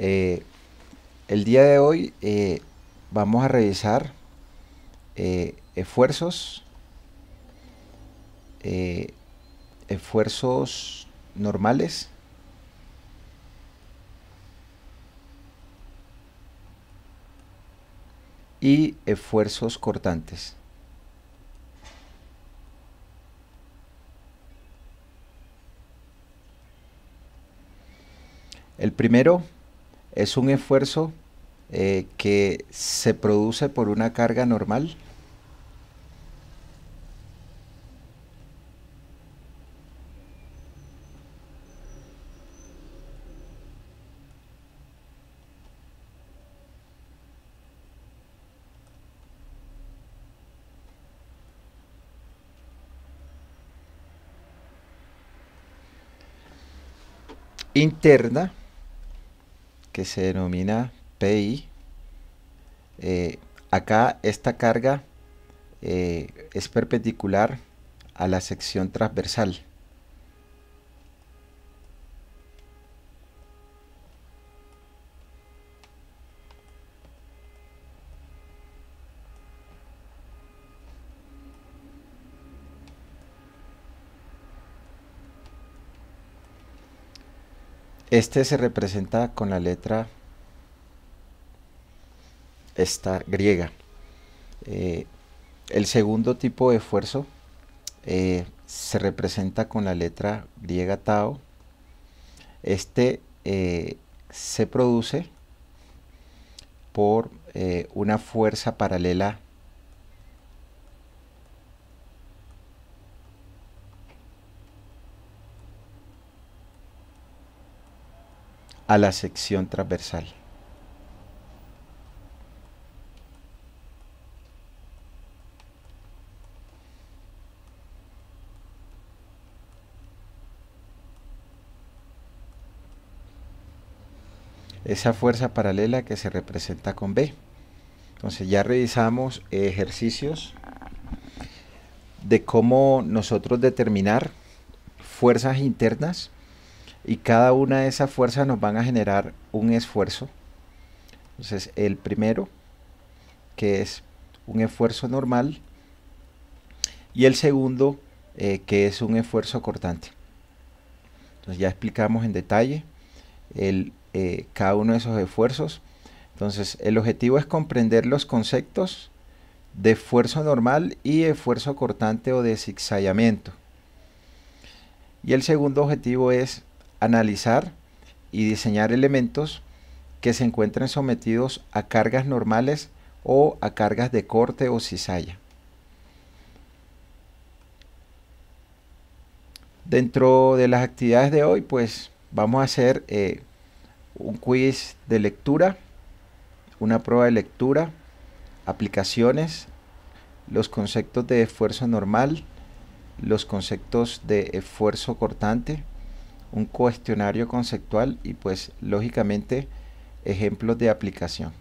Eh, el día de hoy eh, vamos a revisar eh, esfuerzos, esfuerzos normales, y esfuerzos cortantes. El primero es un esfuerzo eh, que se produce por una carga normal. interna que se denomina PI. Eh, acá esta carga eh, es perpendicular a la sección transversal. Este se representa con la letra esta griega. Eh, el segundo tipo de esfuerzo eh, se representa con la letra griega tau. Este eh, se produce por una fuerza paralela a la sección transversal. Esa fuerza paralela que se representa con B. Entonces ya revisamos ejercicios de cómo nosotros determinar fuerzas internas y cada una de esas fuerzas nos van a generar un esfuerzo. Entonces, el primero, que es un esfuerzo normal, y el segundo, eh, que es un esfuerzo cortante. Entonces, ya explicamos en detalle el, eh, cada uno de esos esfuerzos. Entonces, el objetivo es comprender los conceptos de esfuerzo normal y esfuerzo cortante o de Y el segundo objetivo es analizar y diseñar elementos que se encuentren sometidos a cargas normales o a cargas de corte o cizalla. Dentro de las actividades de hoy, pues vamos a hacer eh, un quiz de lectura, una prueba de lectura, aplicaciones, los conceptos de esfuerzo normal, los conceptos de esfuerzo cortante, un cuestionario conceptual y pues lógicamente ejemplos de aplicación.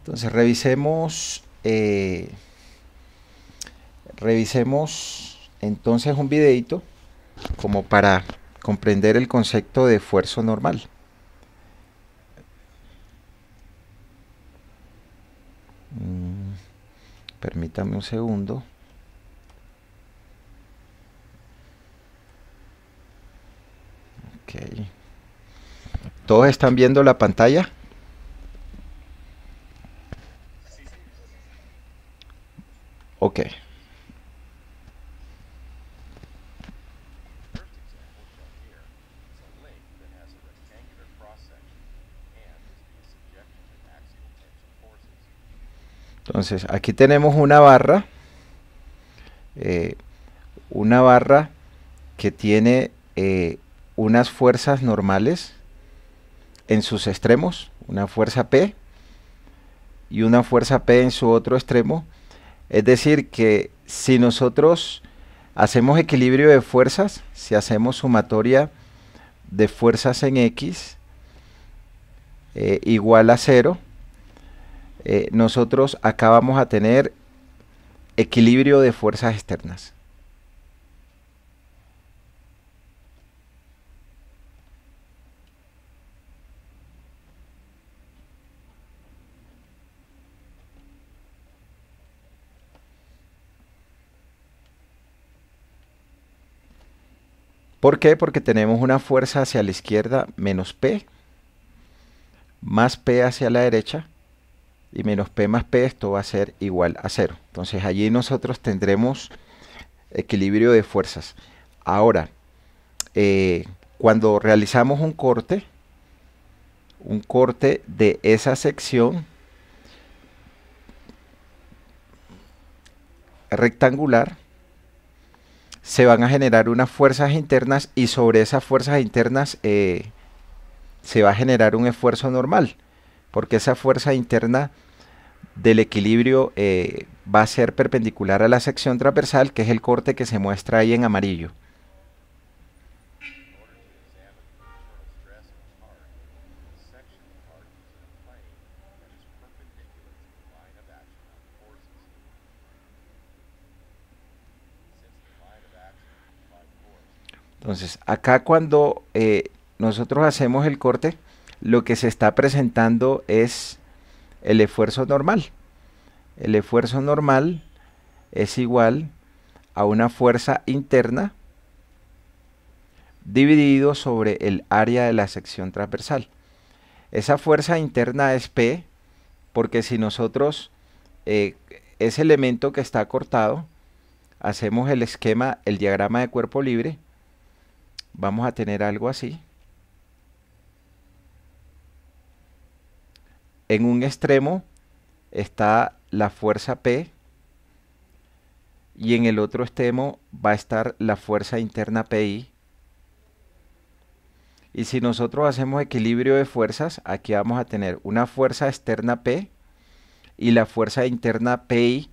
Entonces revisemos, eh, revisemos entonces un videito como para comprender el concepto de esfuerzo normal. Mm, permítame un segundo. ¿Todos están viendo la pantalla? Ok. Entonces, aquí tenemos una barra, eh, una barra que tiene eh, unas fuerzas normales en sus extremos, una fuerza P y una fuerza P en su otro extremo. Es decir, que si nosotros hacemos equilibrio de fuerzas, si hacemos sumatoria de fuerzas en X, eh, igual a cero, eh, nosotros acá vamos a tener equilibrio de fuerzas externas. ¿Por qué? Porque tenemos una fuerza hacia la izquierda menos P, más P hacia la derecha, y menos P más P, esto va a ser igual a cero Entonces allí nosotros tendremos equilibrio de fuerzas. Ahora, eh, cuando realizamos un corte, un corte de esa sección rectangular, se van a generar unas fuerzas internas y sobre esas fuerzas internas eh, se va a generar un esfuerzo normal, porque esa fuerza interna del equilibrio eh, va a ser perpendicular a la sección transversal, que es el corte que se muestra ahí en amarillo. Entonces, acá cuando eh, nosotros hacemos el corte, lo que se está presentando es el esfuerzo normal. El esfuerzo normal es igual a una fuerza interna dividido sobre el área de la sección transversal. Esa fuerza interna es P, porque si nosotros eh, ese elemento que está cortado, hacemos el esquema, el diagrama de cuerpo libre, vamos a tener algo así. En un extremo está la fuerza P y en el otro extremo va a estar la fuerza interna PI. Y si nosotros hacemos equilibrio de fuerzas, aquí vamos a tener una fuerza externa P y la fuerza interna PI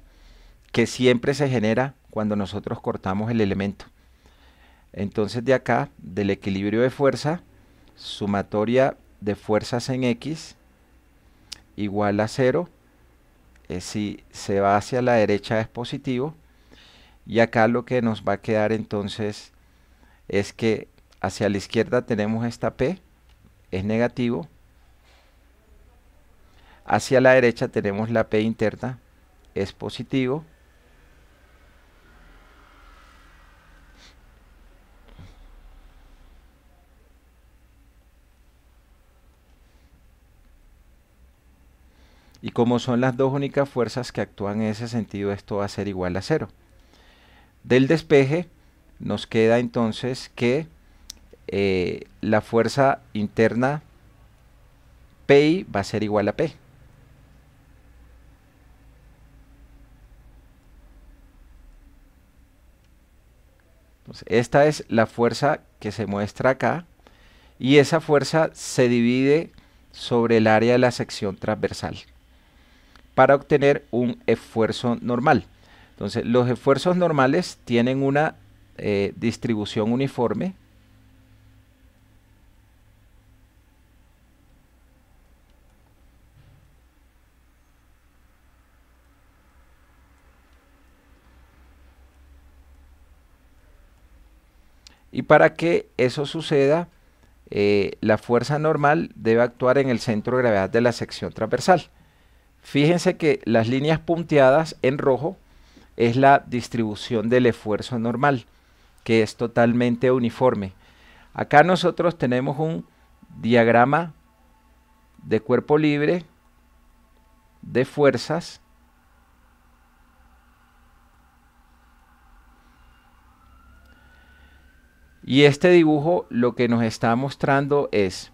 que siempre se genera cuando nosotros cortamos el elemento. Entonces de acá, del equilibrio de fuerza, sumatoria de fuerzas en X igual a 0. Eh, si se va hacia la derecha es positivo. Y acá lo que nos va a quedar entonces es que hacia la izquierda tenemos esta P, es negativo. Hacia la derecha tenemos la P interna, es positivo. Y como son las dos únicas fuerzas que actúan en ese sentido, esto va a ser igual a cero. Del despeje nos queda entonces que eh, la fuerza interna PI va a ser igual a P. esta es la fuerza que se muestra acá y esa fuerza se divide sobre el área de la sección transversal para obtener un esfuerzo normal. Entonces, los esfuerzos normales tienen una eh, distribución uniforme. Y para que eso suceda, eh, la fuerza normal debe actuar en el centro de gravedad de la sección transversal. Fíjense que las líneas punteadas en rojo es la distribución del esfuerzo normal, que es totalmente uniforme. Acá nosotros tenemos un diagrama de cuerpo libre, de fuerzas, y este dibujo lo que nos está mostrando es,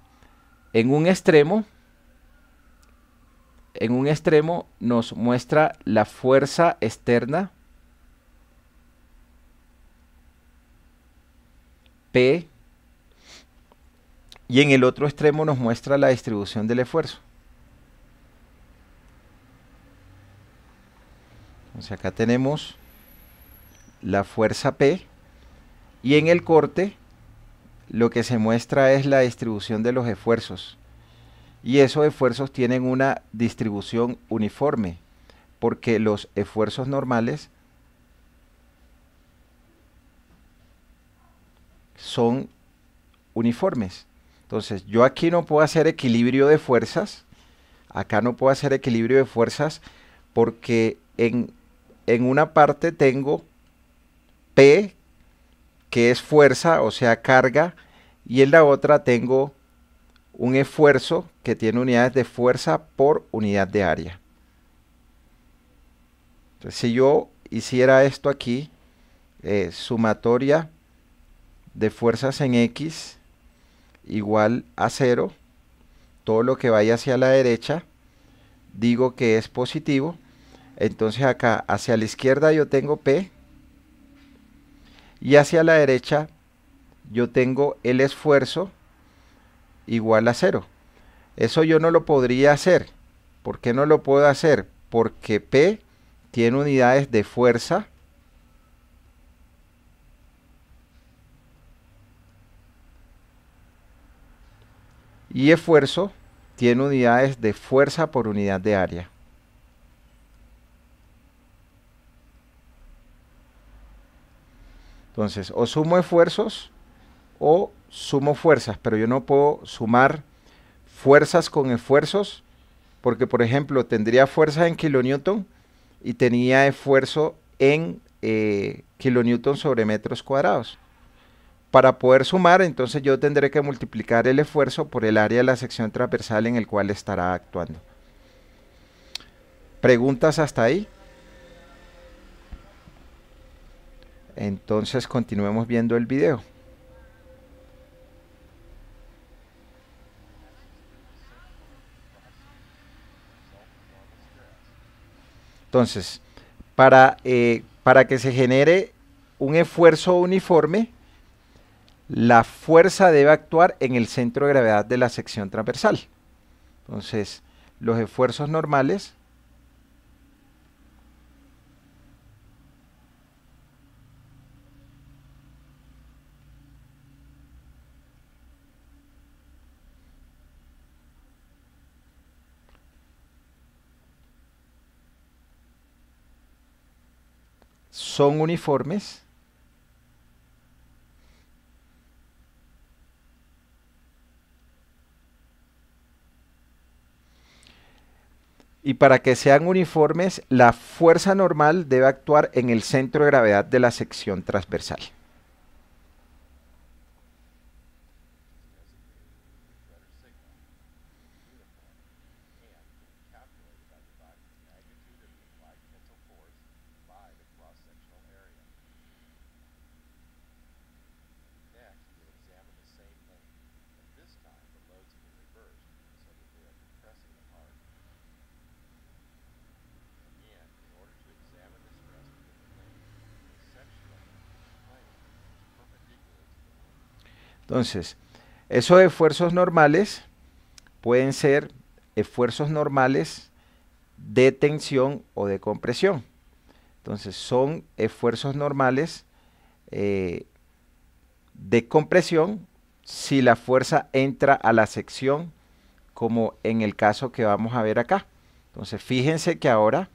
en un extremo en un extremo nos muestra la fuerza externa P y en el otro extremo nos muestra la distribución del esfuerzo. Entonces acá tenemos la fuerza P y en el corte lo que se muestra es la distribución de los esfuerzos. Y esos esfuerzos tienen una distribución uniforme, porque los esfuerzos normales son uniformes. Entonces, yo aquí no puedo hacer equilibrio de fuerzas, acá no puedo hacer equilibrio de fuerzas porque en, una parte tengo P, que es fuerza, o sea, carga, y en la otra tengo un esfuerzo que tiene unidades de fuerza por unidad de área. Entonces, si yo hiciera esto aquí, eh, sumatoria de fuerzas en X igual a 0, todo lo que vaya hacia la derecha, digo que es positivo, entonces acá hacia la izquierda yo tengo P y hacia la derecha yo tengo el esfuerzo igual a cero. Eso yo no lo podría hacer. ¿Por qué no lo puedo hacer? Porque P tiene unidades de fuerza y esfuerzo tiene unidades de fuerza por unidad de área. Entonces, o sumo esfuerzos o sumo fuerzas, pero yo no puedo sumar fuerzas con esfuerzos, porque por ejemplo tendría fuerza en kilonewton y tenía esfuerzo en eh, kilonewton sobre metros cuadrados. Para poder sumar, entonces yo tendré que multiplicar el esfuerzo por el área de la sección transversal en el cual estará actuando. ¿Preguntas hasta ahí? Entonces continuemos viendo el video. Entonces, eh, para, que se genere un esfuerzo uniforme, la fuerza debe actuar en el centro de gravedad de la sección transversal. Entonces, los esfuerzos normales son uniformes. y para que sean uniformes, la fuerza normal debe actuar en el centro de gravedad de la sección transversal. Entonces, esos esfuerzos normales pueden ser esfuerzos normales de tensión o de compresión. Entonces, son esfuerzos normales eh, de compresión si la fuerza entra a la sección como en el caso que vamos a ver acá. Entonces fíjense que ahora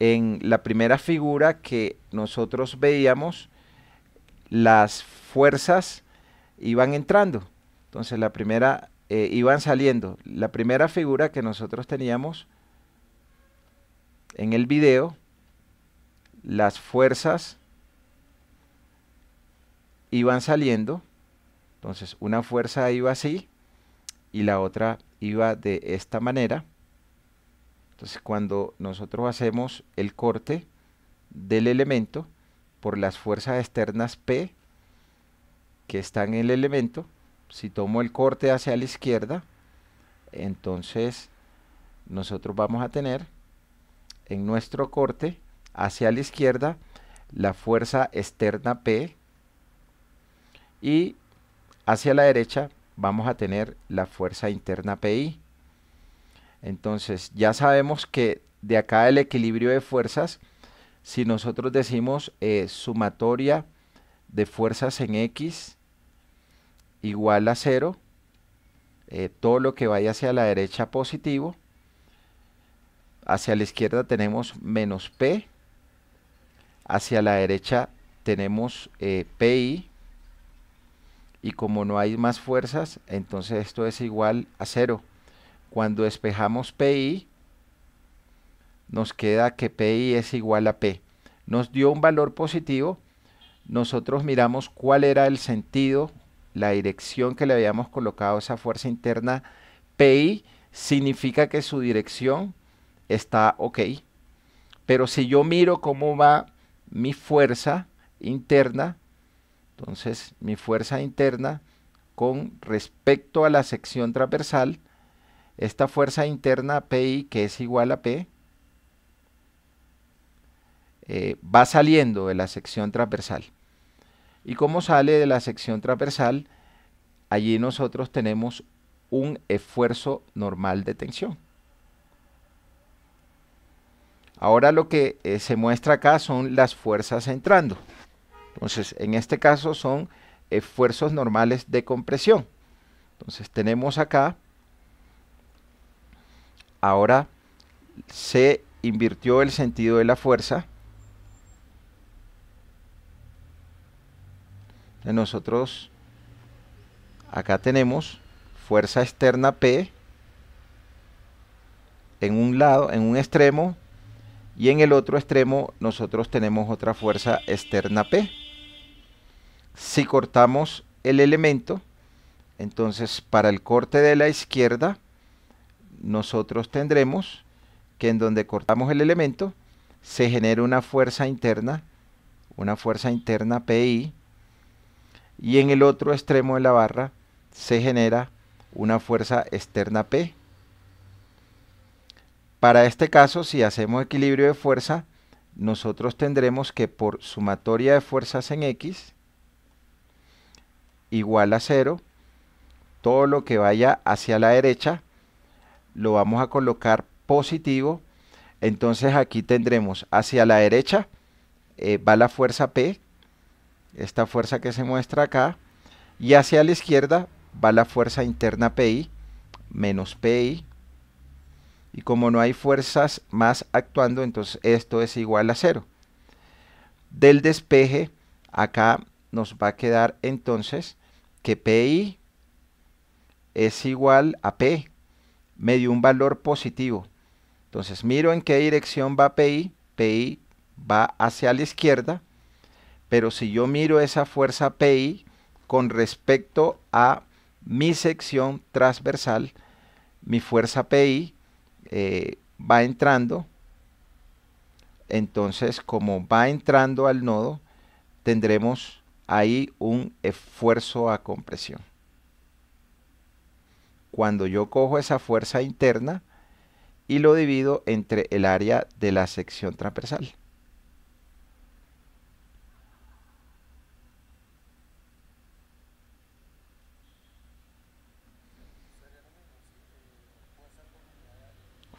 en la primera figura que nosotros veíamos las fuerzas iban entrando. Entonces la primera, iban eh, saliendo. La primera figura que nosotros teníamos en el video, las fuerzas iban saliendo. Entonces una fuerza iba así y la otra iba de esta manera. Entonces cuando nosotros hacemos el corte del elemento por las fuerzas externas P, que está en el elemento, si tomo el corte hacia la izquierda, entonces nosotros vamos a tener en nuestro corte hacia la izquierda la fuerza externa P y hacia la derecha vamos a tener la fuerza interna PI. Entonces ya sabemos que de acá el equilibrio de fuerzas, si nosotros decimos eh, sumatoria de fuerzas en X igual a cero eh, todo lo que vaya hacia la derecha positivo. Hacia la izquierda tenemos menos P. Hacia la derecha tenemos eh, PI. Y como no hay más fuerzas, entonces esto es igual a cero, Cuando despejamos PI, nos queda que PI es igual a P. Nos dio un valor positivo, nosotros miramos cuál era el sentido, la dirección que le habíamos colocado a esa fuerza interna PI, significa que su dirección está ok. Pero si yo miro cómo va mi fuerza interna, entonces mi fuerza interna con respecto a la sección transversal, esta fuerza interna PI que es igual a P, eh, va saliendo de la sección transversal. Y como sale de la sección transversal, allí nosotros tenemos un esfuerzo normal de tensión. Ahora lo que eh, se muestra acá son las fuerzas entrando. Entonces, en este caso son esfuerzos normales de compresión. Entonces tenemos acá, ahora se invirtió el sentido de la fuerza, nosotros acá tenemos fuerza externa P en un lado, en un extremo, y en el otro extremo nosotros tenemos otra fuerza externa P. Si cortamos el elemento, entonces para el corte de la izquierda, nosotros tendremos que en donde cortamos el elemento, se genera una fuerza interna, una fuerza interna PI, y en el otro extremo de la barra se genera una fuerza externa P. Para este caso, si hacemos equilibrio de fuerza, nosotros tendremos que por sumatoria de fuerzas en X igual a cero. todo lo que vaya hacia la derecha lo vamos a colocar positivo, entonces aquí tendremos hacia la derecha eh, va la fuerza P, esta fuerza que se muestra acá, y hacia la izquierda va la fuerza interna PI menos PI, y como no hay fuerzas más actuando, entonces esto es igual a cero. Del despeje, acá nos va a quedar entonces que PI es igual a P, me dio un valor positivo. Entonces miro en qué dirección va PI, PI va hacia la izquierda, pero si yo miro esa fuerza PI con respecto a mi sección transversal, mi fuerza PI eh, va entrando. Entonces, como va entrando al nodo, tendremos ahí un esfuerzo a compresión. Cuando yo cojo esa fuerza interna y lo divido entre el área de la sección transversal.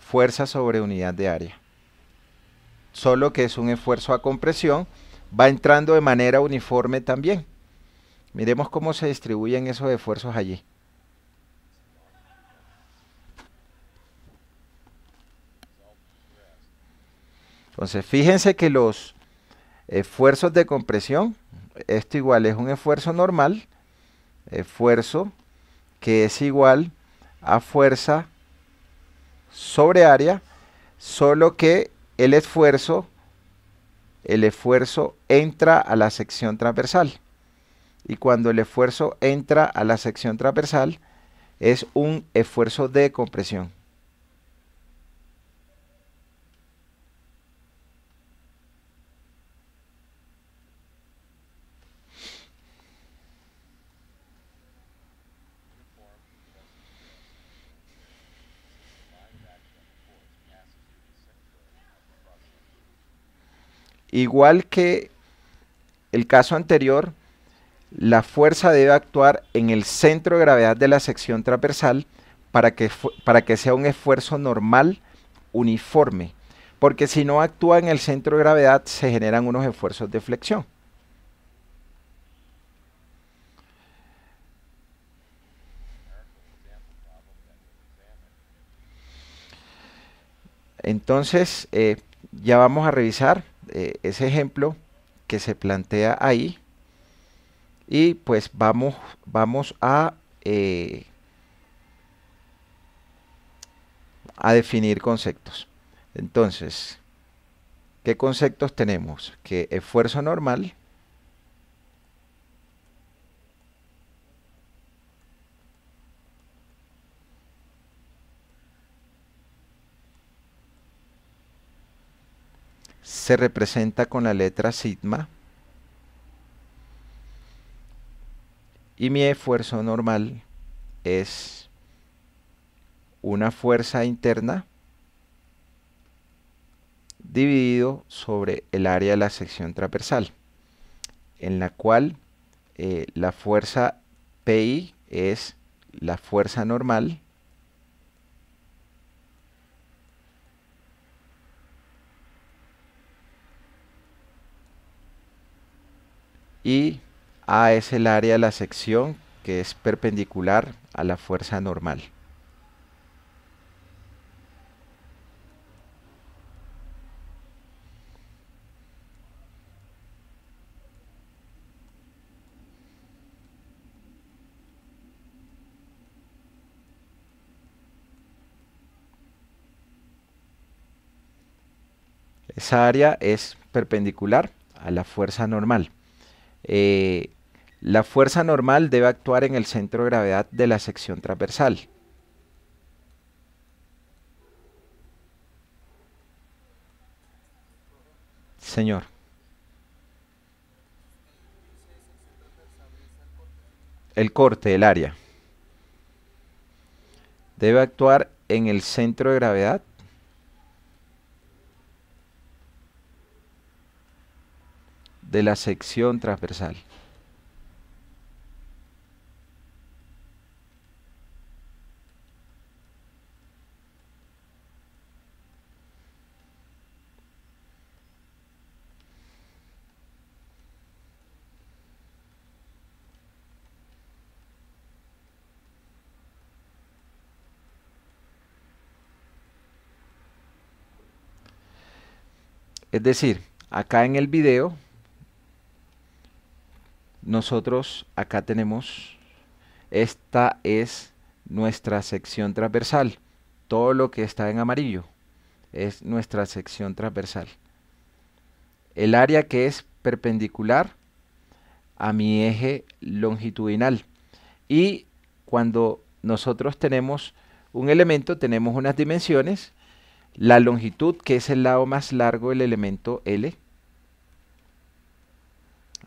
fuerza sobre unidad de área. Solo que es un esfuerzo a compresión, va entrando de manera uniforme también. Miremos cómo se distribuyen esos esfuerzos allí. Entonces, fíjense que los esfuerzos de compresión, esto igual es un esfuerzo normal, esfuerzo que es igual a fuerza sobre área, solo que el esfuerzo, el esfuerzo entra a la sección transversal. Y cuando el esfuerzo entra a la sección transversal, es un esfuerzo de compresión. Igual que el caso anterior, la fuerza debe actuar en el centro de gravedad de la sección transversal para que, para que sea un esfuerzo normal, uniforme. Porque si no actúa en el centro de gravedad, se generan unos esfuerzos de flexión. Entonces, eh, ya vamos a revisar. Eh, ese ejemplo que se plantea ahí y pues vamos, vamos a, eh, a definir conceptos. Entonces, ¿qué conceptos tenemos? Que esfuerzo normal se representa con la letra sigma y mi esfuerzo normal es una fuerza interna dividido sobre el área de la sección transversal en la cual eh, la fuerza PI es la fuerza normal y A es el área de la sección que es perpendicular a la fuerza normal. Esa área es perpendicular a la fuerza normal. Eh, la fuerza normal debe actuar en el centro de gravedad de la sección transversal. Señor. El corte, el área. Debe actuar en el centro de gravedad de la sección transversal. Es decir, acá en el video nosotros acá tenemos, esta es nuestra sección transversal. Todo lo que está en amarillo es nuestra sección transversal. El área que es perpendicular a mi eje longitudinal. Y cuando nosotros tenemos un elemento, tenemos unas dimensiones, la longitud que es el lado más largo del elemento L,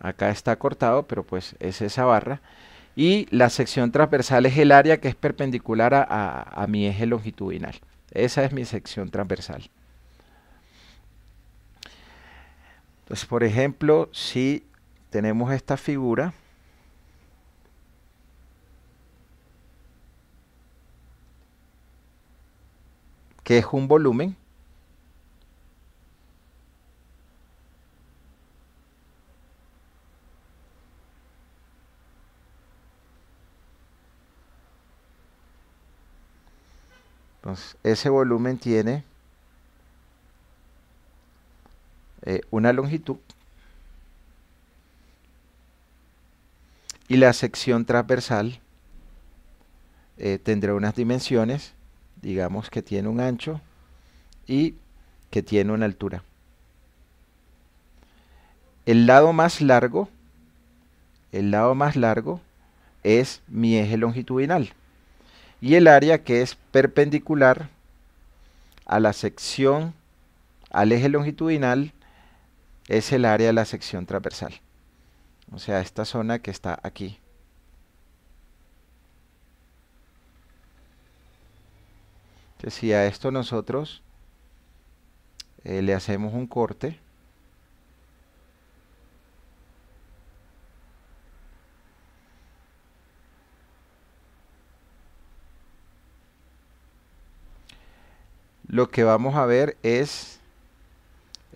acá está cortado, pero pues es esa barra. Y la sección transversal es el área que es perpendicular a, mi eje longitudinal. Esa es mi sección transversal. Entonces, por ejemplo, si tenemos esta figura, que es un volumen, ese volumen tiene eh, una longitud y la sección transversal eh, tendrá unas dimensiones, digamos que tiene un ancho y que tiene una altura. El lado más largo, el lado más largo es mi eje longitudinal y el área que es perpendicular a la sección, al eje longitudinal, es el área de la sección transversal. O sea, esta zona que está aquí. Entonces, si a esto nosotros eh, le hacemos un corte, lo que vamos a ver es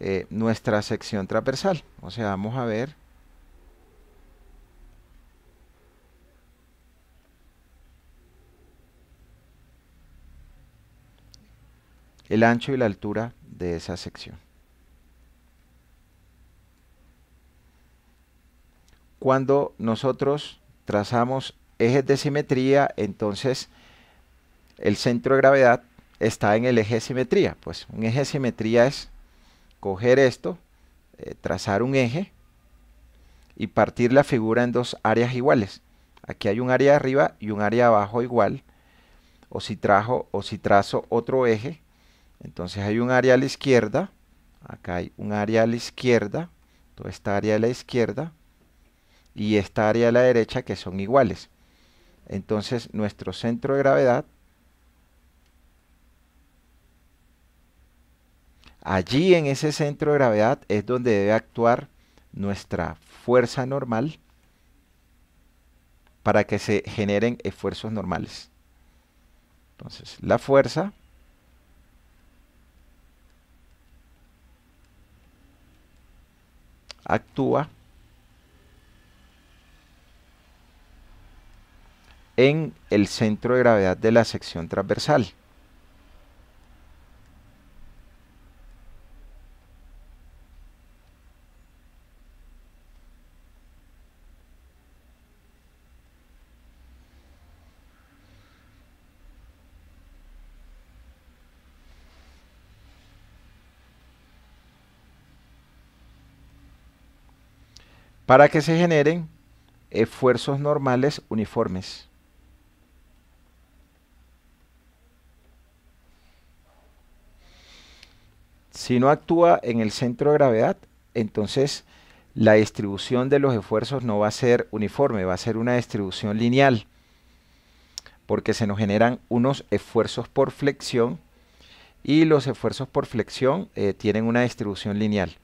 eh, nuestra sección transversal. O sea, vamos a ver el ancho y la altura de esa sección. Cuando nosotros trazamos ejes de simetría, entonces el centro de gravedad está en el eje de simetría. Pues un eje de simetría es coger esto, eh, trazar un eje y partir la figura en dos áreas iguales. Aquí hay un área arriba y un área abajo igual. O si trajo o si trazo otro eje, entonces hay un área a la izquierda, acá hay un área a la izquierda, toda esta área a la izquierda y esta área a la derecha que son iguales. Entonces nuestro centro de gravedad Allí en ese centro de gravedad es donde debe actuar nuestra fuerza normal para que se generen esfuerzos normales. Entonces, la fuerza actúa en el centro de gravedad de la sección transversal. para que se generen esfuerzos normales uniformes. Si no actúa en el centro de gravedad, entonces la distribución de los esfuerzos no va a ser uniforme, va a ser una distribución lineal, porque se nos generan unos esfuerzos por flexión y los esfuerzos por flexión eh, tienen una distribución lineal.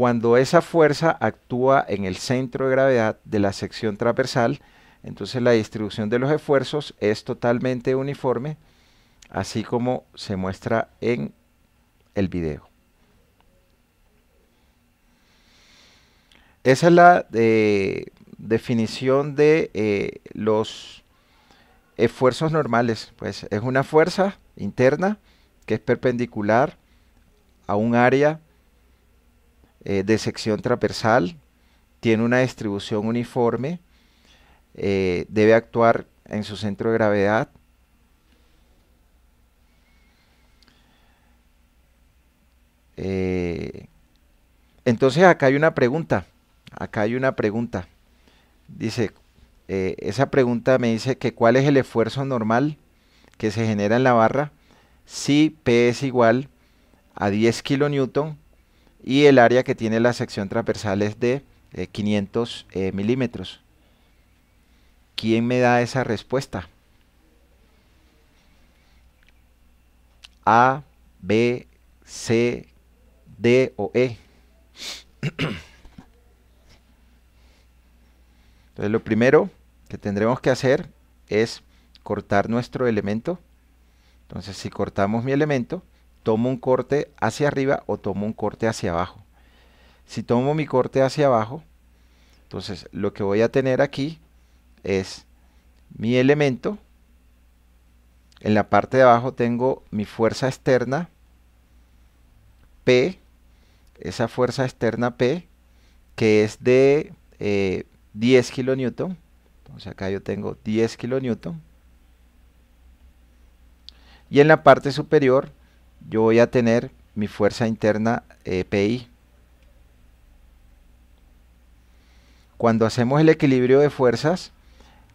Cuando esa fuerza actúa en el centro de gravedad de la sección transversal, entonces la distribución de los esfuerzos es totalmente uniforme, así como se muestra en el video. Esa es la eh, definición de eh, los esfuerzos normales. Pues es una fuerza interna que es perpendicular a un área eh, de sección transversal, tiene una distribución uniforme, eh, debe actuar en su centro de gravedad. Eh, entonces acá hay una pregunta, acá hay una pregunta. Dice, esa pregunta me dice que cuál es el esfuerzo normal que se genera en la barra si P es igual a 10 kN y el área que tiene la sección transversal es de 500 eh, eh, milímetros. ¿Quién me da esa respuesta? A, B, C, D o E. Entonces lo primero que tendremos que hacer es cortar nuestro elemento. Entonces si cortamos mi elemento, tomo un corte hacia arriba o tomo un corte hacia abajo. Si tomo mi corte hacia abajo, entonces lo que voy a tener aquí es mi elemento. En la parte de abajo tengo mi fuerza externa P. Esa fuerza externa P que es de 10 eh, kN Entonces acá yo tengo 10 kN Y en la parte superior yo voy a tener mi fuerza interna eh, PI. Cuando hacemos el equilibrio de fuerzas,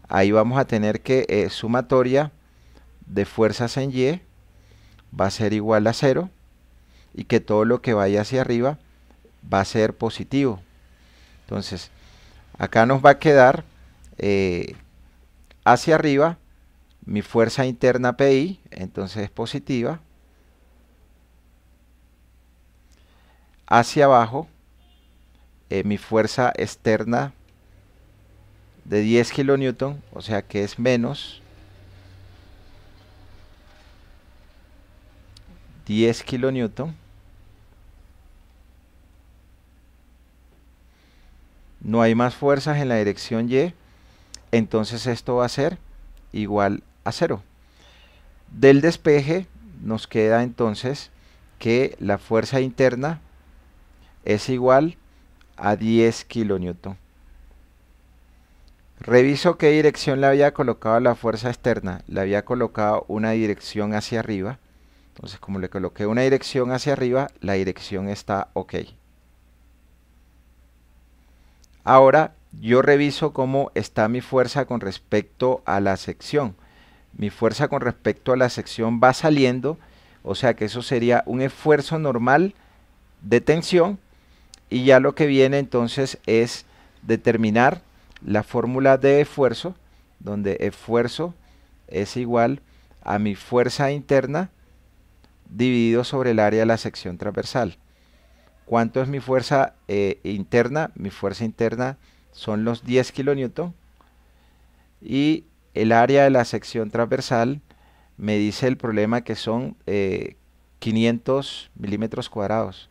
ahí vamos a tener que eh, sumatoria de fuerzas en Y va a ser igual a cero. y que todo lo que vaya hacia arriba va a ser positivo. Entonces, acá nos va a quedar eh, hacia arriba mi fuerza interna PI, entonces es positiva, hacia abajo eh, mi fuerza externa de 10 kN o sea que es menos 10 kN No hay más fuerzas en la dirección Y, entonces esto va a ser igual a cero. Del despeje nos queda entonces que la fuerza interna es igual a 10 kN. Reviso qué dirección le había colocado la fuerza externa. Le había colocado una dirección hacia arriba. Entonces, como le coloqué una dirección hacia arriba, la dirección está ok. Ahora, yo reviso cómo está mi fuerza con respecto a la sección. Mi fuerza con respecto a la sección va saliendo, o sea que eso sería un esfuerzo normal de tensión y ya lo que viene entonces es determinar la fórmula de esfuerzo, donde esfuerzo es igual a mi fuerza interna dividido sobre el área de la sección transversal. ¿Cuánto es mi fuerza eh, interna? Mi fuerza interna son los 10 kN y el área de la sección transversal me dice el problema que son 500 eh, milímetros cuadrados.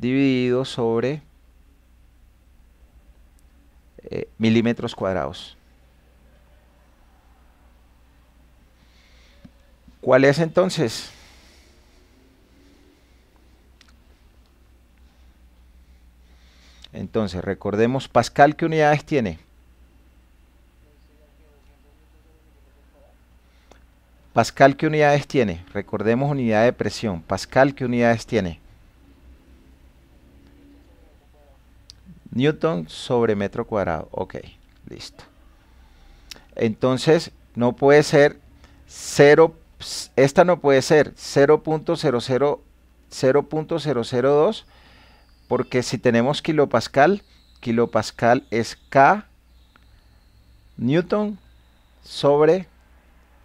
dividido sobre eh, milímetros cuadrados. ¿Cuál es entonces? Entonces, recordemos, Pascal, ¿qué unidades tiene? Pascal, ¿qué unidades tiene? Recordemos unidad de presión. Pascal, ¿qué unidades tiene? Newton sobre metro cuadrado. Ok, listo. Entonces, no puede ser 0, esta no puede ser 0.00, 0.002, porque si tenemos kilopascal, kilopascal es K Newton sobre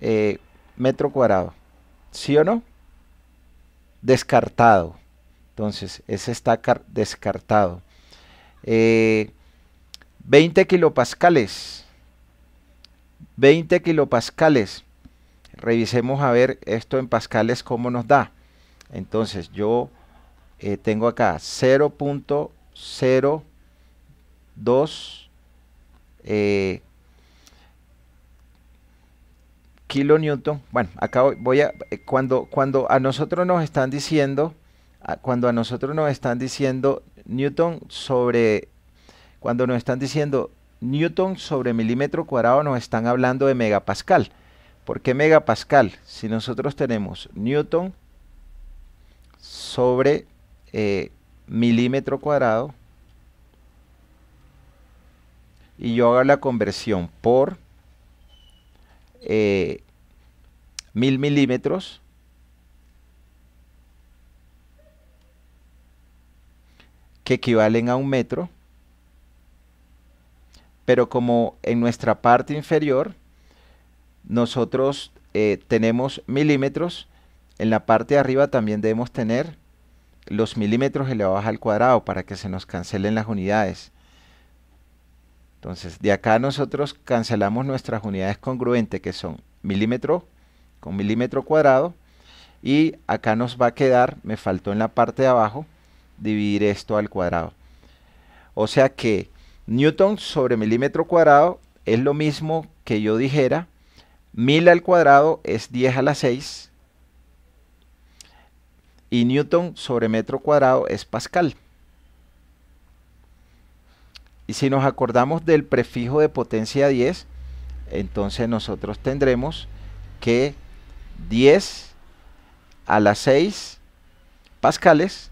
eh, metro cuadrado. ¿Sí o no? Descartado. Entonces, ese está descartado. 20 eh, kilopascales. 20 kilopascales. Revisemos a ver esto en pascales cómo nos da. Entonces yo eh, tengo acá 0.02 eh, kilo kilonewton. Bueno, acá voy a cuando cuando a nosotros nos están diciendo cuando a nosotros nos están diciendo Newton sobre, cuando nos están diciendo Newton sobre milímetro cuadrado, nos están hablando de megapascal. ¿Por qué megapascal? Si nosotros tenemos Newton sobre eh, milímetro cuadrado y yo hago la conversión por eh, mil milímetros, que equivalen a un metro, pero como en nuestra parte inferior nosotros eh, tenemos milímetros, en la parte de arriba también debemos tener los milímetros elevados al cuadrado para que se nos cancelen las unidades. Entonces, de acá nosotros cancelamos nuestras unidades congruentes, que son milímetro con milímetro cuadrado, y acá nos va a quedar, me faltó en la parte de abajo, dividir esto al cuadrado. O sea que Newton sobre milímetro cuadrado es lo mismo que yo dijera 1000 al cuadrado es 10 a la 6 y Newton sobre metro cuadrado es Pascal. Y si nos acordamos del prefijo de potencia 10, entonces nosotros tendremos que 10 a la 6 pascales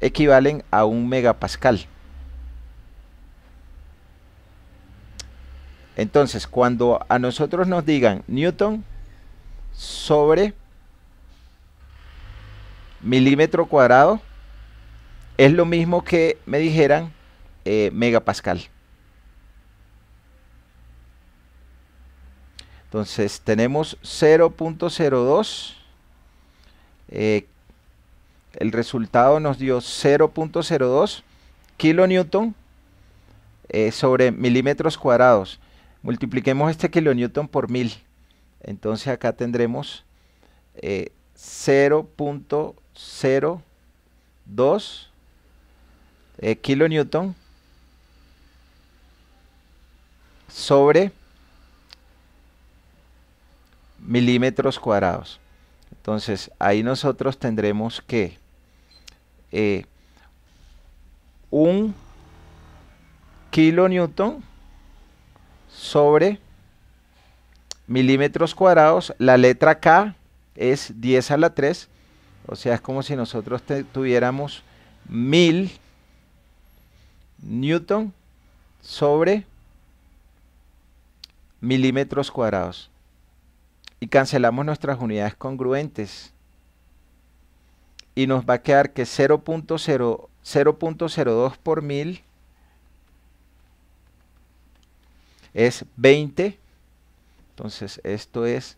equivalen a un megapascal. Entonces, cuando a nosotros nos digan Newton sobre milímetro cuadrado, es lo mismo que me dijeran eh, megapascal. Entonces tenemos 0.02 el resultado nos dio 0.02 kilonewton eh, sobre milímetros cuadrados. Multipliquemos este kilonewton por mil. Entonces acá tendremos 0.02 eh, kN eh, kilonewton sobre milímetros cuadrados. Entonces ahí nosotros tendremos que eh, un kilonewton sobre milímetros cuadrados. La letra K es 10 a la 3. O sea, es como si nosotros tuviéramos 1000 newton sobre milímetros cuadrados. Y cancelamos nuestras unidades congruentes y nos va a quedar que 0.02 por mil es 20. Entonces esto es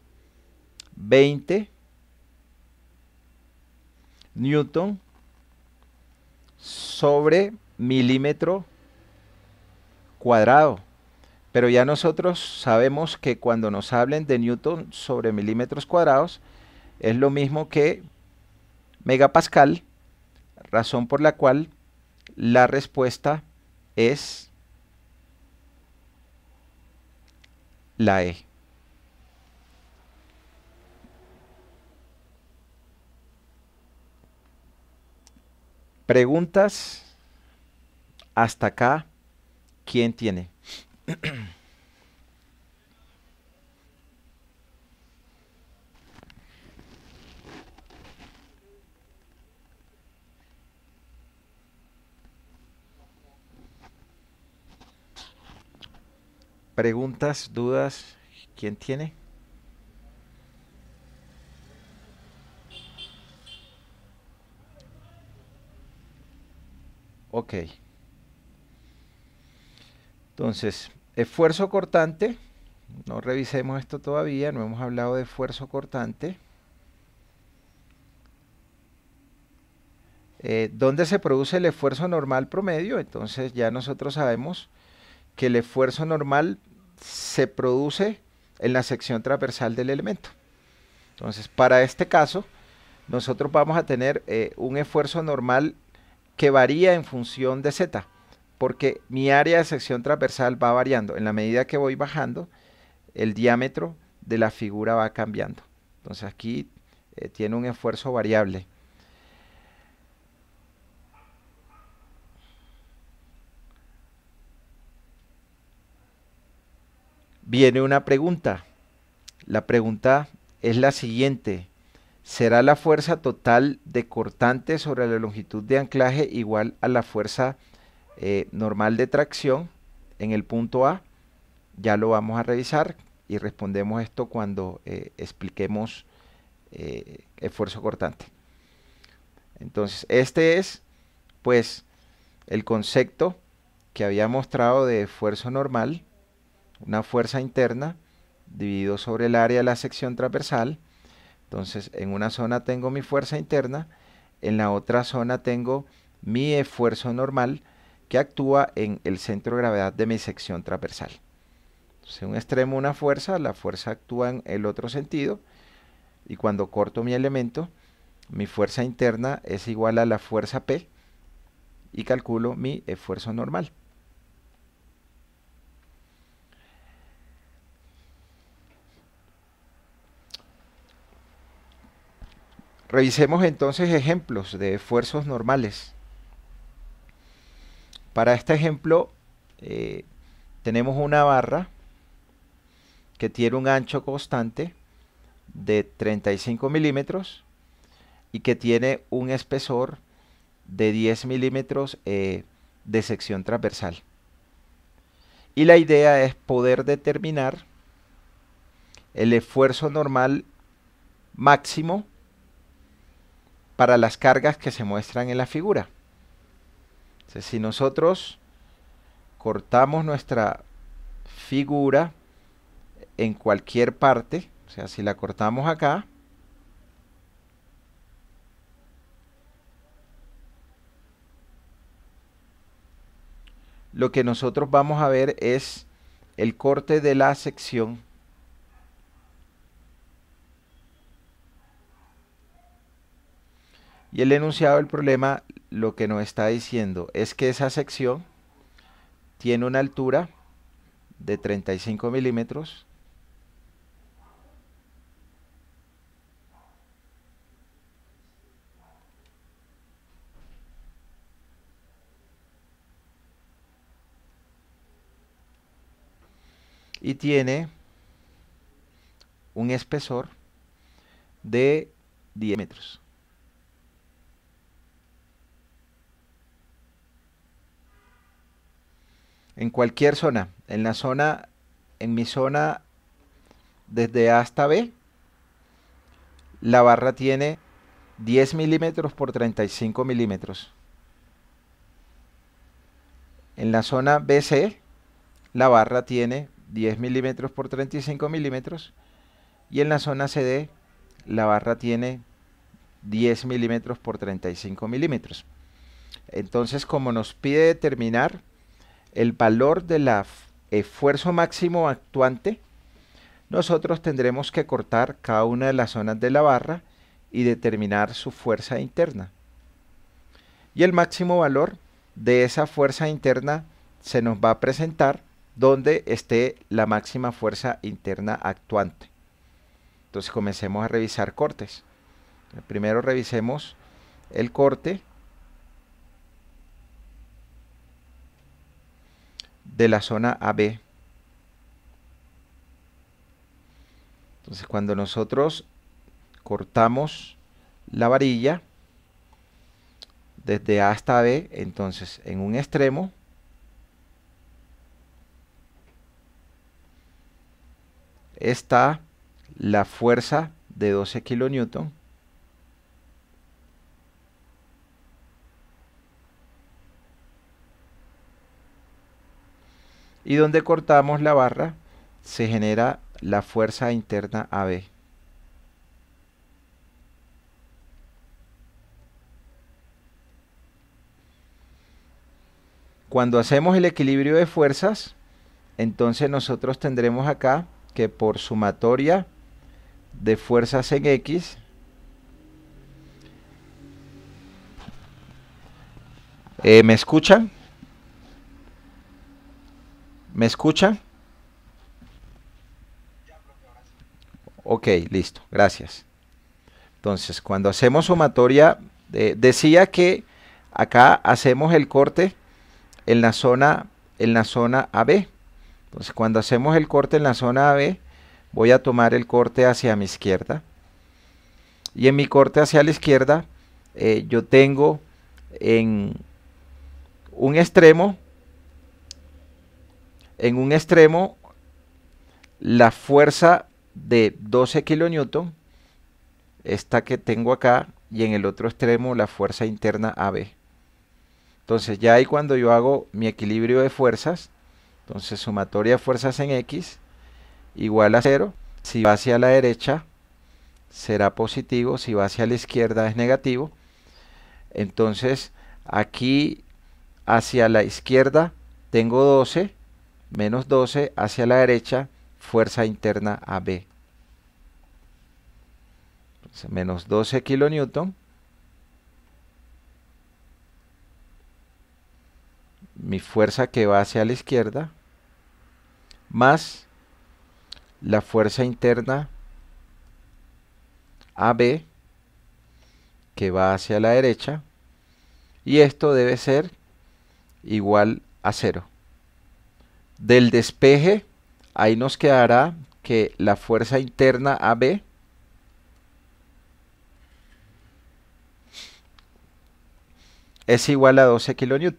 20 newton sobre milímetro cuadrado. Pero ya nosotros sabemos que cuando nos hablen de newton sobre milímetros cuadrados es lo mismo que megapascal, razón por la cual la respuesta es la E. Preguntas hasta acá. ¿Quién tiene? preguntas, dudas, ¿quién tiene? Ok. Entonces, esfuerzo cortante. No revisemos esto todavía, no hemos hablado de esfuerzo cortante. Eh, ¿Dónde se produce el esfuerzo normal promedio? Entonces ya nosotros sabemos que el esfuerzo normal se produce en la sección transversal del elemento. Entonces, para este caso, nosotros vamos a tener eh, un esfuerzo normal que varía en función de z, porque mi área de sección transversal va variando. En la medida que voy bajando, el diámetro de la figura va cambiando. Entonces aquí eh, tiene un esfuerzo variable. viene una pregunta. La pregunta es la siguiente. ¿Será la fuerza total de cortante sobre la longitud de anclaje igual a la fuerza eh, normal de tracción en el punto A? Ya lo vamos a revisar y respondemos esto cuando eh, expliquemos el eh, esfuerzo cortante. Entonces, este es pues el concepto que había mostrado de esfuerzo normal una fuerza interna dividido sobre el área de la sección transversal. Entonces, en una zona tengo mi fuerza interna, en la otra zona tengo mi esfuerzo normal que actúa en el centro de gravedad de mi sección transversal. Entonces, en un extremo una fuerza, la fuerza actúa en el otro sentido y cuando corto mi elemento, mi fuerza interna es igual a la fuerza P y calculo mi esfuerzo normal. Revisemos entonces ejemplos de esfuerzos normales. Para este ejemplo eh, tenemos una barra que tiene un ancho constante de 35 milímetros y que tiene un espesor de 10 milímetros eh, de sección transversal. Y la idea es poder determinar el esfuerzo normal máximo para las cargas que se muestran en la figura. si nosotros cortamos nuestra figura en cualquier parte, o sea, si la cortamos acá, lo que nosotros vamos a ver es el corte de la sección Y el enunciado del problema lo que nos está diciendo es que esa sección tiene una altura de 35 milímetros y tiene un espesor de 10 metros. En cualquier zona. En la zona, en mi zona, desde A hasta B, la barra tiene 10 milímetros por 35 milímetros. En la zona BC, la barra tiene 10 milímetros por 35 milímetros. Y en la zona CD, la barra tiene 10 milímetros por 35 milímetros. Entonces, como nos pide determinar el valor de la esfuerzo máximo actuante, nosotros tendremos que cortar cada una de las zonas de la barra y determinar su fuerza interna. Y el máximo valor de esa fuerza interna se nos va a presentar donde esté la máxima fuerza interna actuante. Entonces comencemos a revisar cortes. Primero revisemos el corte de la zona AB. Entonces cuando nosotros cortamos la varilla desde A hasta B, entonces en un extremo está la fuerza de 12 kN y donde cortamos la barra se genera la fuerza interna AB. Cuando hacemos el equilibrio de fuerzas, entonces nosotros tendremos acá que por sumatoria de fuerzas en X, eh, ¿me escuchan? ¿Me escucha? Ok, listo, gracias. Entonces, cuando hacemos sumatoria, eh, decía que acá hacemos el corte en la zona en la zona AB. Entonces, cuando hacemos el corte en la zona AB, voy a tomar el corte hacia mi izquierda. Y en mi corte hacia la izquierda, eh, yo tengo en un extremo en un extremo la fuerza de 12 kN, esta que tengo acá, y en el otro extremo la fuerza interna AB. Entonces ya ahí cuando yo hago mi equilibrio de fuerzas, entonces sumatoria de fuerzas en X igual a 0. Si va hacia la derecha será positivo, si va hacia la izquierda es negativo. Entonces aquí hacia la izquierda tengo 12 menos 12 hacia la derecha, fuerza interna AB. menos 12 kN. Mi fuerza que va hacia la izquierda, más la fuerza interna AB que va hacia la derecha y esto debe ser igual a cero. Del despeje, ahí nos quedará que la fuerza interna AB es igual a 12 kN.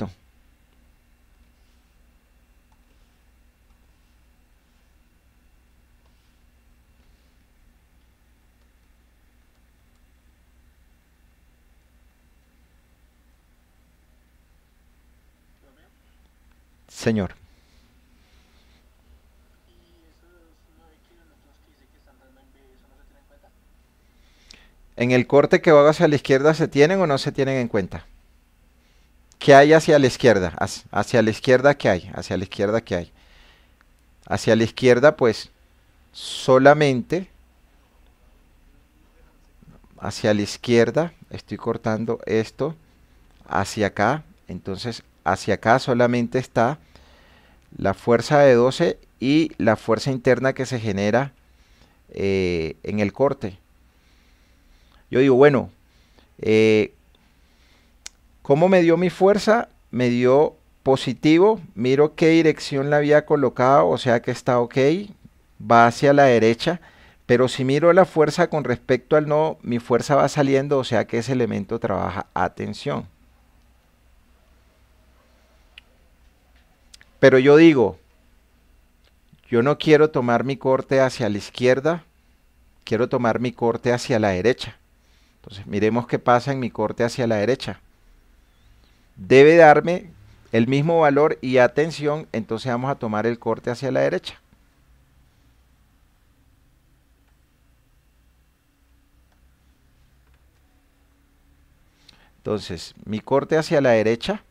Señor. en el corte que va hacia la izquierda se tienen o no se tienen en cuenta. ¿Qué hay hacia la izquierda? Hacia, la izquierda qué hay, hacia la izquierda que hay. Hacia la izquierda pues solamente hacia la izquierda, estoy cortando esto hacia acá, entonces hacia acá solamente está la fuerza de 12 y la fuerza interna que se genera eh, en el corte. Yo digo, bueno, eh, ¿cómo me dio mi fuerza? Me dio positivo, miro qué dirección la había colocado, o sea que está ok, va hacia la derecha, pero si miro la fuerza con respecto al no, mi fuerza va saliendo, o sea que ese elemento trabaja atención. Pero yo digo, yo no quiero tomar mi corte hacia la izquierda, quiero tomar mi corte hacia la derecha. Entonces, miremos qué pasa en mi corte hacia la derecha. Debe darme el mismo valor y atención, entonces vamos a tomar el corte hacia la derecha. Entonces, mi corte hacia la derecha.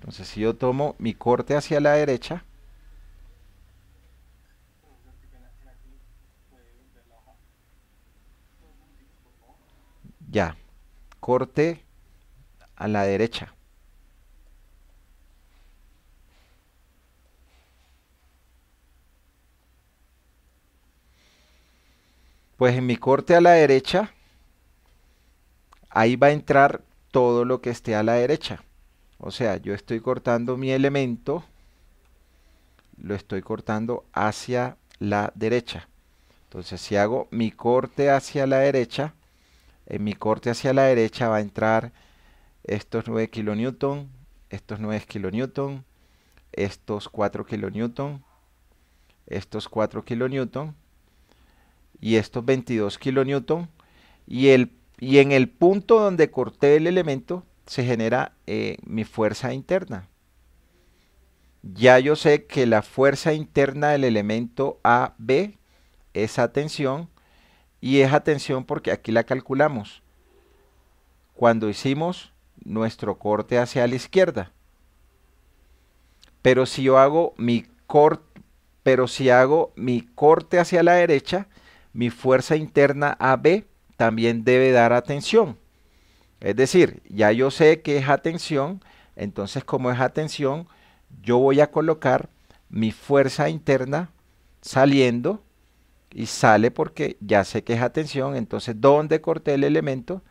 Entonces, si yo tomo mi corte hacia la derecha, Ya. Corte a la derecha. Pues en mi corte a la derecha, ahí va a entrar todo lo que esté a la derecha. O sea, yo estoy cortando mi elemento, lo estoy cortando hacia la derecha. Entonces si hago mi corte hacia la derecha, en mi corte hacia la derecha va a entrar estos 9 kN, estos 9 kN, estos 4 kN, estos 4 kN y estos 22 kN. y, el, y en el punto donde corté el elemento se genera eh, mi fuerza interna. Ya yo sé que la fuerza interna del elemento AB, esa tensión, y es atención porque aquí la calculamos. Cuando hicimos nuestro corte hacia la izquierda. Pero si yo hago mi corte, pero si hago mi corte hacia la derecha, mi fuerza interna AB también debe dar atención. Es decir, ya yo sé que es atención, entonces como es atención, yo voy a colocar mi fuerza interna saliendo y sale porque ya sé que es atención, entonces donde corté el elemento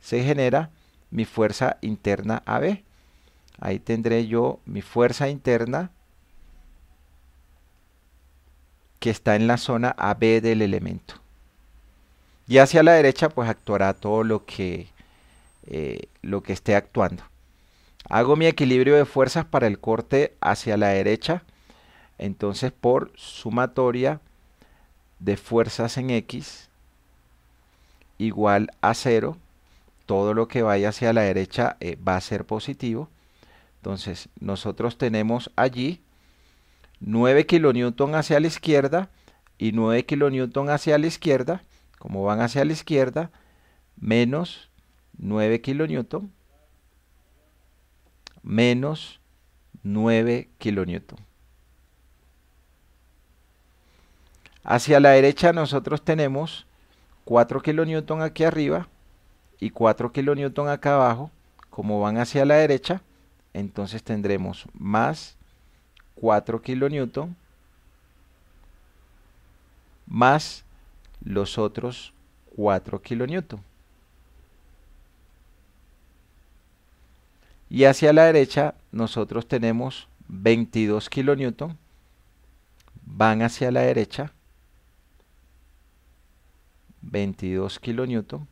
se genera mi fuerza interna AB. Ahí tendré yo mi fuerza interna que está en la zona AB del elemento. Y hacia la derecha pues actuará todo lo que, eh, lo que esté actuando. Hago mi equilibrio de fuerzas para el corte hacia la derecha, entonces por sumatoria de fuerzas en X igual a 0. Todo lo que vaya hacia la derecha eh, va a ser positivo. Entonces nosotros tenemos allí 9 kN hacia la izquierda y 9 kilonewton hacia la izquierda, como van hacia la izquierda, menos 9 kN menos 9 kilonewton. Hacia la derecha nosotros tenemos 4 kN aquí arriba y 4 kN acá abajo. Como van hacia la derecha, entonces tendremos más 4 kN más los otros 4 kN. Y hacia la derecha nosotros tenemos 22 kN, van hacia la derecha 22 kilonewton.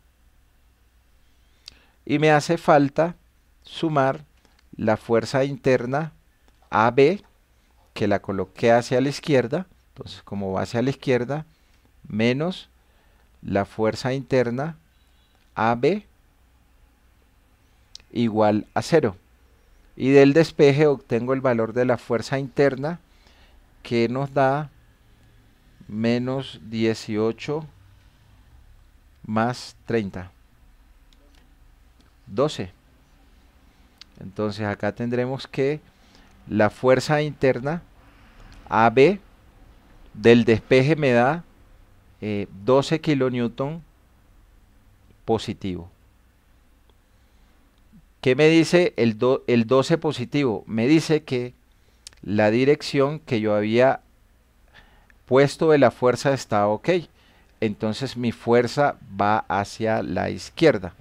Y me hace falta sumar la fuerza interna AB, que la coloqué hacia la izquierda, entonces como va hacia la izquierda, menos la fuerza interna AB igual a 0. Y del despeje obtengo el valor de la fuerza interna que nos da menos 18 más 30. 12. Entonces acá tendremos que la fuerza interna AB del despeje me da 12 eh, kN positivo. ¿Qué me dice el, el 12 positivo? Me dice que la dirección que yo había puesto de la fuerza está ok entonces mi fuerza va hacia la izquierda.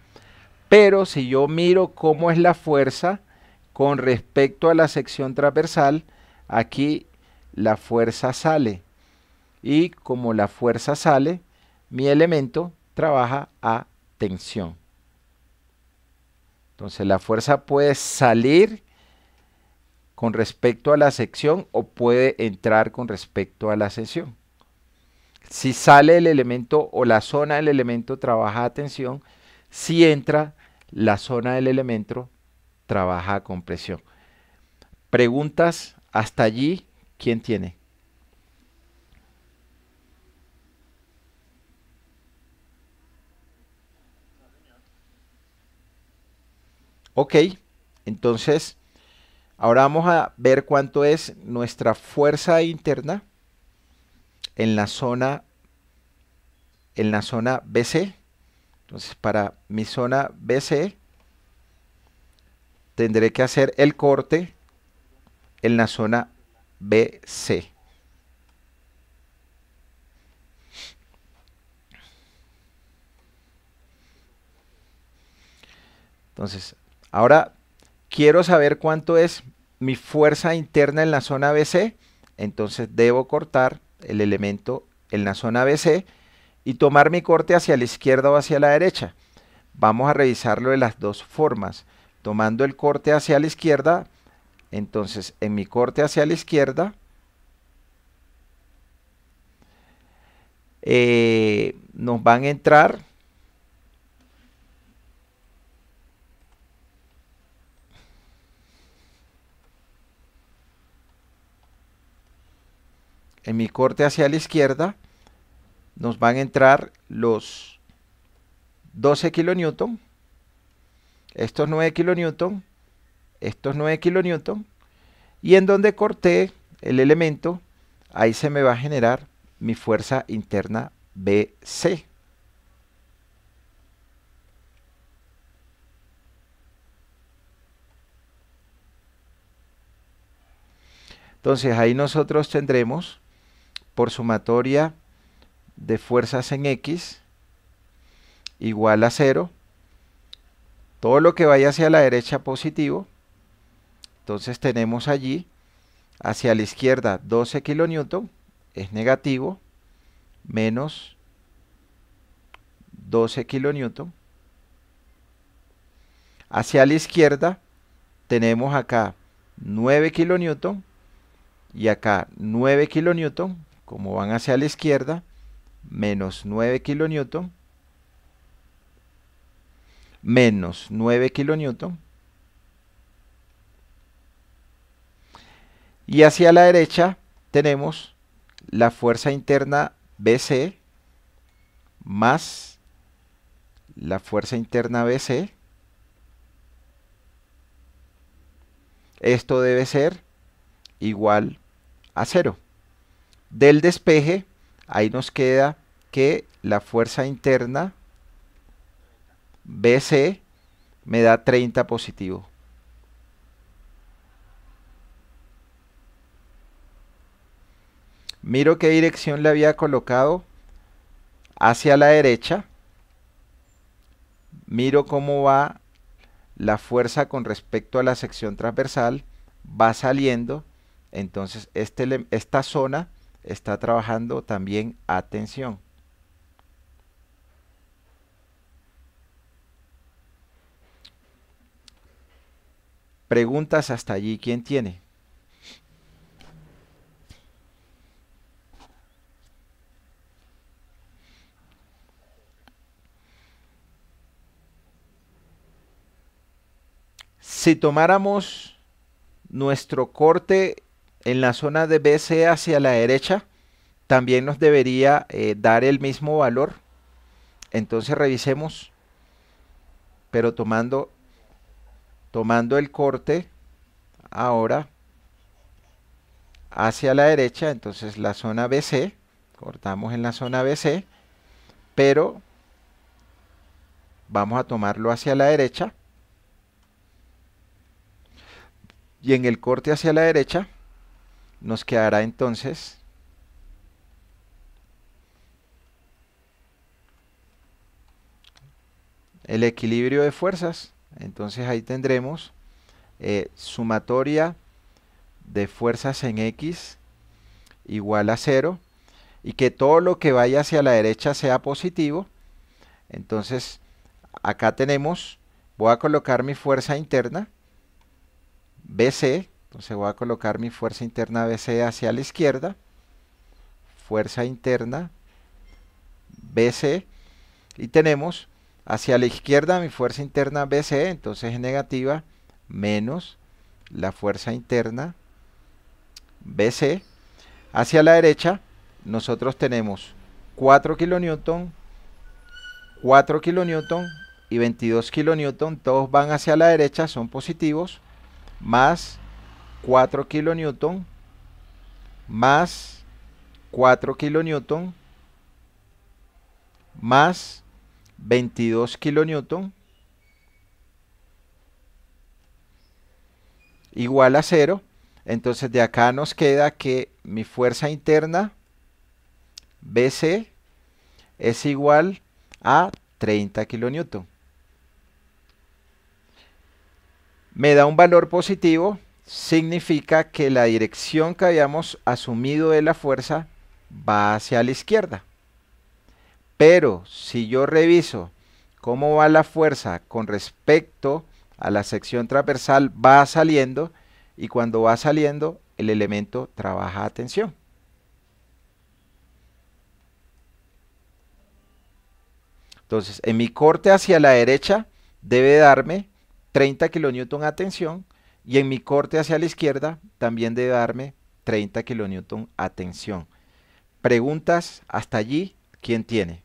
Pero si yo miro cómo es la fuerza con respecto a la sección transversal, aquí la fuerza sale. Y como la fuerza sale, mi elemento trabaja a tensión. Entonces la fuerza puede salir con respecto a la sección o puede entrar con respecto a la sección. Si sale el elemento o la zona del elemento trabaja a tensión, si entra la zona del elemento trabaja a compresión. Preguntas hasta allí, ¿quién tiene? Ok, entonces ahora vamos a ver cuánto es nuestra fuerza interna en la zona en la zona BC. Entonces, para mi zona BC tendré que hacer el corte en la zona BC. Entonces, ahora quiero saber cuánto es mi fuerza interna en la zona BC, entonces debo cortar el elemento en la zona BC y tomar mi corte hacia la izquierda o hacia la derecha. Vamos a revisarlo de las dos formas. Tomando el corte hacia la izquierda, entonces en mi corte hacia la izquierda, eh, nos van a entrar en mi corte hacia la izquierda nos van a entrar los 12 kilonewton, estos 9 kilonewton, estos 9 kilonewton, y en donde corté el elemento, ahí se me va a generar mi fuerza interna BC. Entonces ahí nosotros tendremos sumatoria de fuerzas en X igual a 0. Todo lo que vaya hacia la derecha positivo. Entonces tenemos allí hacia la izquierda 12 kN, es negativo menos 12 kilonewton. Hacia la izquierda tenemos acá 9 kN y acá 9 kN como van hacia la izquierda, menos 9 kN, menos 9 kN. y hacia la derecha tenemos la fuerza interna BC más la fuerza interna BC. Esto debe ser igual a cero del despeje, ahí nos queda que la fuerza interna BC me da 30 positivo. Miro qué dirección le había colocado hacia la derecha. Miro cómo va la fuerza con respecto a la sección transversal. Va saliendo. Entonces este esta zona está trabajando también atención. Preguntas hasta allí, ¿quién tiene? Si tomáramos nuestro corte en la zona de BC hacia la derecha también nos debería eh, dar el mismo valor. Entonces revisemos, pero tomando, tomando el corte ahora hacia la derecha, entonces la zona BC, cortamos en la zona BC, pero vamos a tomarlo hacia la derecha y en el corte hacia la derecha nos quedará entonces el equilibrio de fuerzas. Entonces ahí tendremos eh, sumatoria de fuerzas en X igual a 0 y que todo lo que vaya hacia la derecha sea positivo. Entonces acá tenemos, voy a colocar mi fuerza interna, BC, entonces voy a colocar mi fuerza interna BC hacia la izquierda. Fuerza interna BC. Y tenemos hacia la izquierda mi fuerza interna BC, entonces es negativa, menos la fuerza interna BC. Hacia la derecha nosotros tenemos 4 kN, 4 kN y 22 kN, todos van hacia la derecha, son positivos, más 4 kN más 4 kN más 22 kN igual a 0. Entonces de acá nos queda que mi fuerza interna BC es igual a 30 kN. Me da un valor positivo significa que la dirección que habíamos asumido de la fuerza va hacia la izquierda. Pero si yo reviso cómo va la fuerza con respecto a la sección transversal, va saliendo y cuando va saliendo el elemento trabaja a tensión. Entonces, en mi corte hacia la derecha debe darme 30 kN a tensión y en mi corte hacia la izquierda también debe darme 30 kN. Atención. Preguntas hasta allí, ¿quién tiene?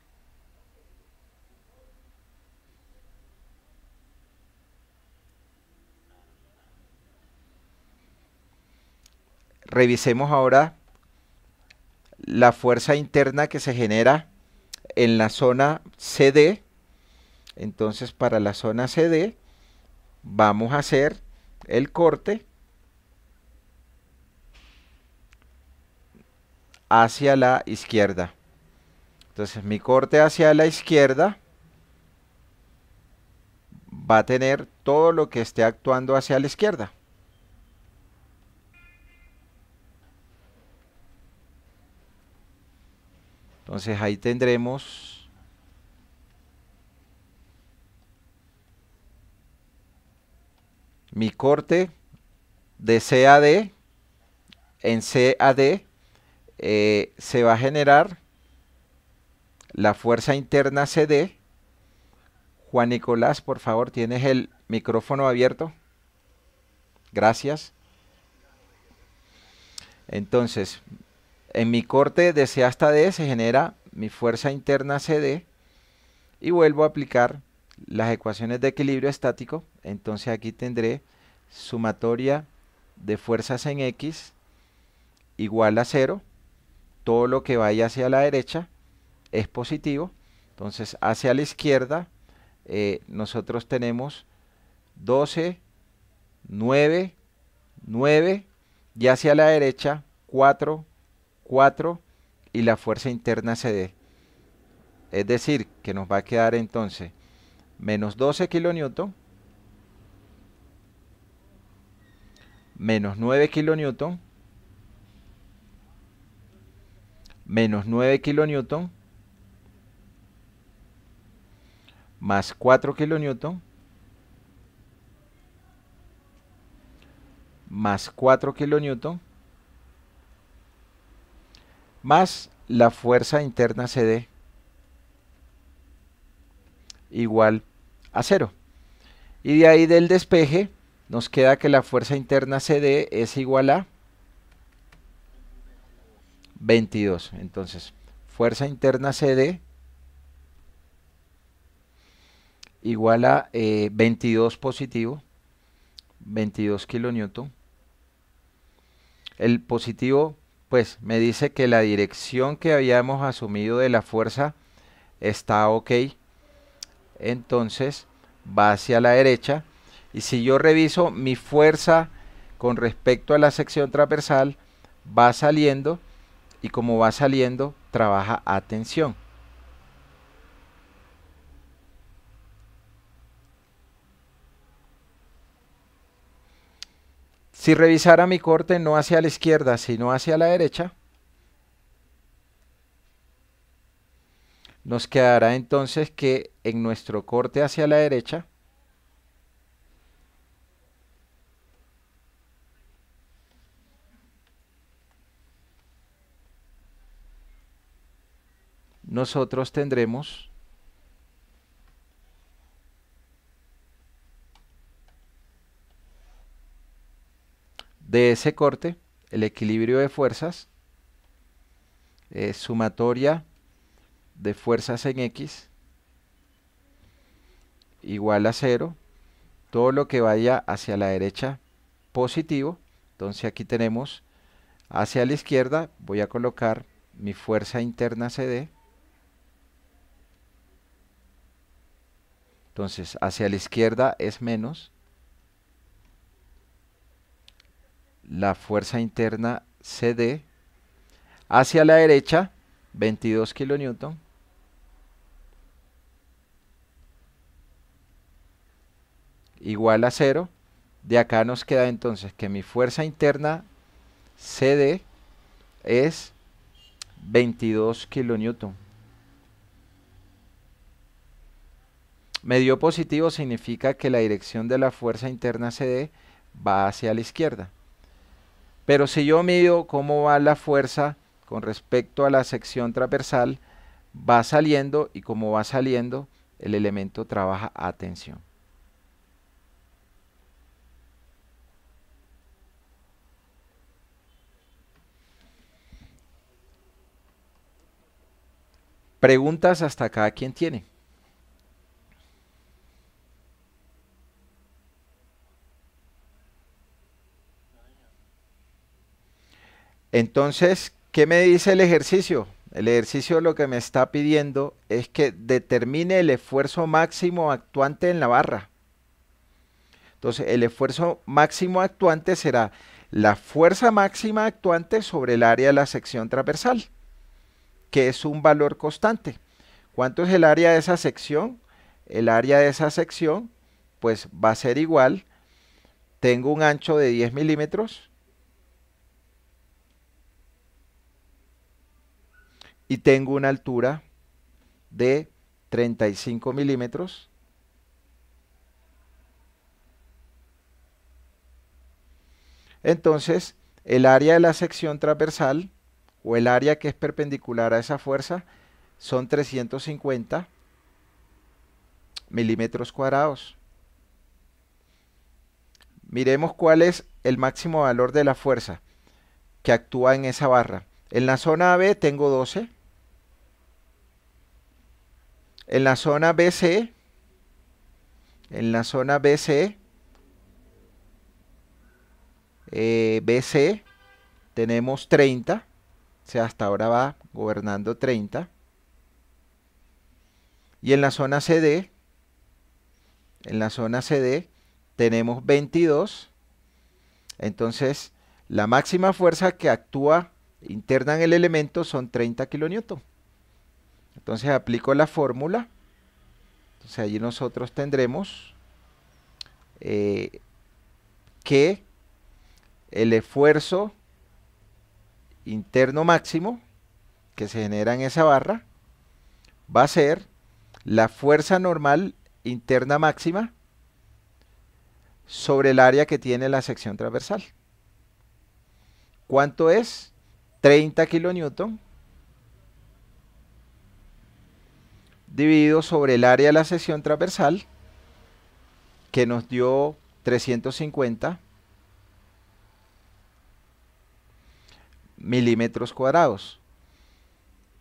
Revisemos ahora la fuerza interna que se genera en la zona CD. Entonces para la zona CD vamos a hacer el corte hacia la izquierda. Entonces mi corte hacia la izquierda va a tener todo lo que esté actuando hacia la izquierda. Entonces ahí tendremos mi corte de CAD en CAD D eh, se va a generar la fuerza interna CD. Juan Nicolás, por favor, tienes el micrófono abierto. Gracias. Entonces, en mi corte de C hasta D se genera mi fuerza interna CD y vuelvo a aplicar las ecuaciones de equilibrio estático entonces aquí tendré sumatoria de fuerzas en X igual a 0. Todo lo que vaya hacia la derecha es positivo. Entonces hacia la izquierda eh, nosotros tenemos 12, 9, 9 y hacia la derecha 4, 4 y la fuerza interna se dé. Es decir, que nos va a quedar entonces menos 12 kilonewton menos 9 kilonewton, menos 9 kN más 4 kN más 4 kN más la fuerza interna CD igual a 0. Y de ahí del despeje nos queda que la fuerza interna CD es igual a 22. Entonces, fuerza interna CD igual a 22 eh, positivo, 22 kN. El positivo, pues, me dice que la dirección que habíamos asumido de la fuerza está ok. Entonces, va hacia la derecha y si yo reviso mi fuerza con respecto a la sección transversal, va saliendo y como va saliendo, trabaja a tensión. Si revisara mi corte no hacia la izquierda, sino hacia la derecha, nos quedará entonces que en nuestro corte hacia la derecha nosotros tendremos de ese corte el equilibrio de fuerzas eh, sumatoria de fuerzas en X igual a cero, todo lo que vaya hacia la derecha positivo entonces aquí tenemos hacia la izquierda voy a colocar mi fuerza interna CD Entonces, hacia la izquierda es menos. La fuerza interna CD. Hacia la derecha, 22 kN Igual a cero. De acá nos queda entonces que mi fuerza interna CD es 22 kilonewton. Medio positivo significa que la dirección de la fuerza interna CD va hacia la izquierda. Pero si yo mido cómo va la fuerza con respecto a la sección transversal, va saliendo y como va saliendo, el elemento trabaja a tensión. Preguntas hasta acá, quien tiene. Entonces, ¿qué me dice el ejercicio? El ejercicio lo que me está pidiendo es que determine el esfuerzo máximo actuante en la barra. Entonces, el esfuerzo máximo actuante será la fuerza máxima actuante sobre el área de la sección transversal, que es un valor constante. ¿Cuánto es el área de esa sección? El área de esa sección, pues va a ser igual. Tengo un ancho de 10 milímetros y tengo una altura de 35 milímetros. Entonces, el área de la sección transversal o el área que es perpendicular a esa fuerza son 350 milímetros cuadrados. Miremos cuál es el máximo valor de la fuerza que actúa en esa barra. En la zona AB tengo 12 en la zona BC, en la zona BC, eh, BC tenemos 30, o sea, hasta ahora va gobernando 30. Y en la zona CD, en la zona CD tenemos 22. Entonces, la máxima fuerza que actúa interna en el elemento son 30 kilonewton. Entonces aplico la fórmula. Entonces allí nosotros tendremos eh, que el esfuerzo interno máximo que se genera en esa barra va a ser la fuerza normal interna máxima sobre el área que tiene la sección transversal. ¿Cuánto es? 30 kN. dividido sobre el área de la sesión transversal, que nos dio 350 milímetros cuadrados.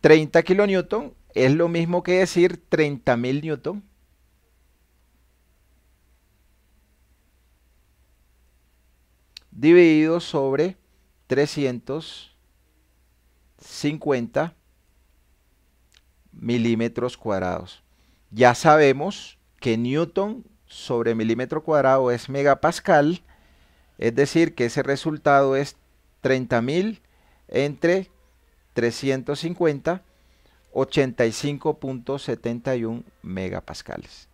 30 kilonewton es lo mismo que decir 30.000 newton. Dividido sobre 350 milímetros cuadrados. Ya sabemos que Newton sobre milímetro cuadrado es megapascal, es decir, que ese resultado es 30.000 entre 350, 85.71 megapascales.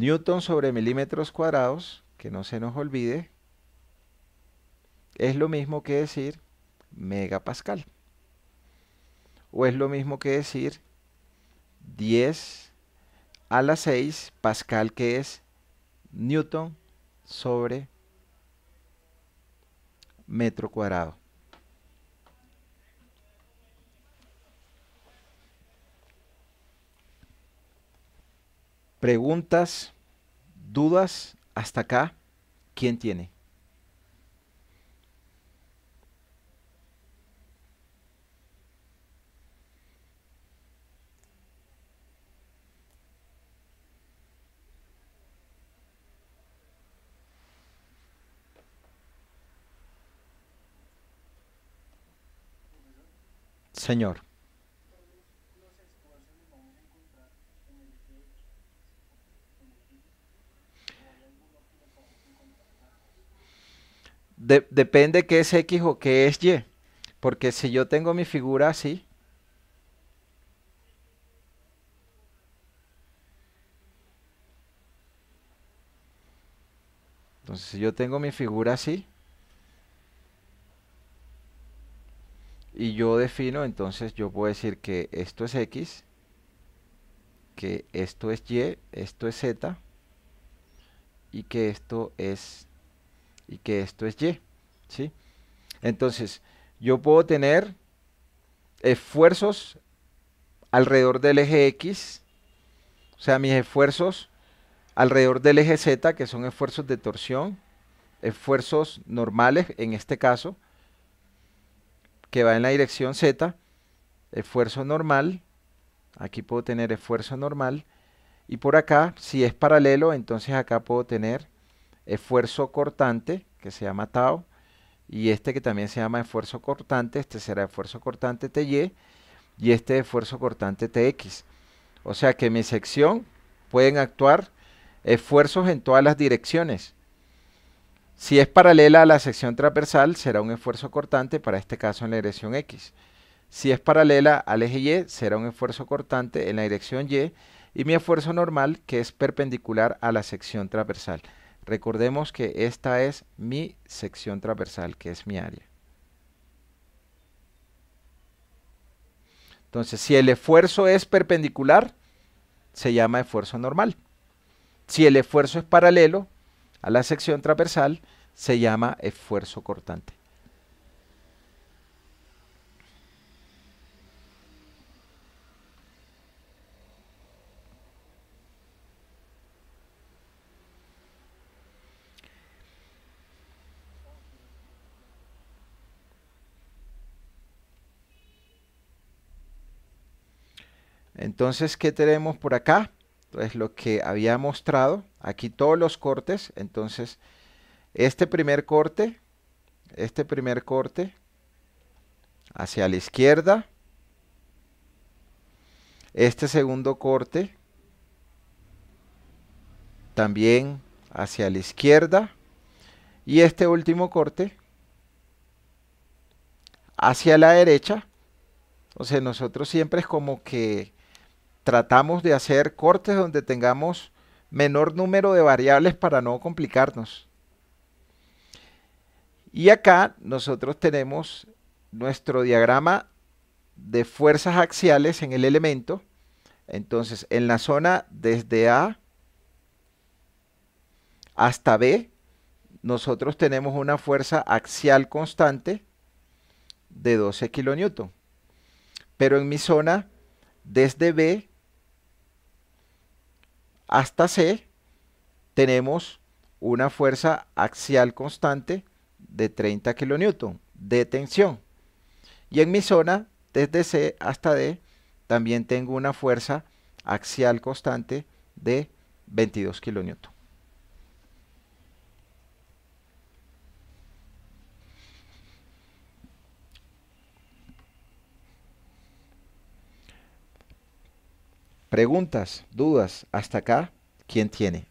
Newton sobre milímetros cuadrados, que no se nos olvide, es lo mismo que decir megapascal. O es lo mismo que decir 10 a la 6 pascal, que es Newton sobre metro cuadrado. preguntas, dudas, hasta acá, ¿quién tiene? Señor. depende qué es X o qué es Y. Porque si yo tengo mi figura así, entonces si yo tengo mi figura así, y yo defino, entonces yo puedo decir que esto es X, que esto es Y, esto es Z, y que esto es y que esto es Y. ¿sí? Entonces, yo puedo tener esfuerzos alrededor del eje X, o sea, mis esfuerzos alrededor del eje Z, que son esfuerzos de torsión, esfuerzos normales en este caso, que va en la dirección Z, esfuerzo normal, aquí puedo tener esfuerzo normal, y por acá, si es paralelo, entonces acá puedo tener esfuerzo cortante, que se llama tau, y este que también se llama esfuerzo cortante, este será esfuerzo cortante TY, y este esfuerzo cortante TX. O sea que mi sección pueden actuar esfuerzos en todas las direcciones. Si es paralela a la sección transversal, será un esfuerzo cortante, para este caso en la dirección X. Si es paralela al eje Y, será un esfuerzo cortante en la dirección Y, y mi esfuerzo normal, que es perpendicular a la sección transversal. Recordemos que esta es mi sección transversal, que es mi área. Entonces, si el esfuerzo es perpendicular, se llama esfuerzo normal. Si el esfuerzo es paralelo a la sección transversal, se llama esfuerzo cortante. Entonces, ¿qué tenemos por acá? Entonces, pues lo que había mostrado, aquí todos los cortes, entonces, este primer corte, este primer corte, hacia la izquierda, este segundo corte, también hacia la izquierda, y este último corte, hacia la derecha, O sea, nosotros siempre es como que tratamos de hacer cortes donde tengamos menor número de variables para no complicarnos. Y acá nosotros tenemos nuestro diagrama de fuerzas axiales en el elemento. Entonces, en la zona desde A hasta B, nosotros tenemos una fuerza axial constante de 12 kN. Pero en mi zona, desde B hasta C tenemos una fuerza axial constante de 30 kN de tensión. Y en mi zona, desde C hasta D, también tengo una fuerza axial constante de 22 kN. Preguntas, dudas, hasta acá, ¿quién tiene?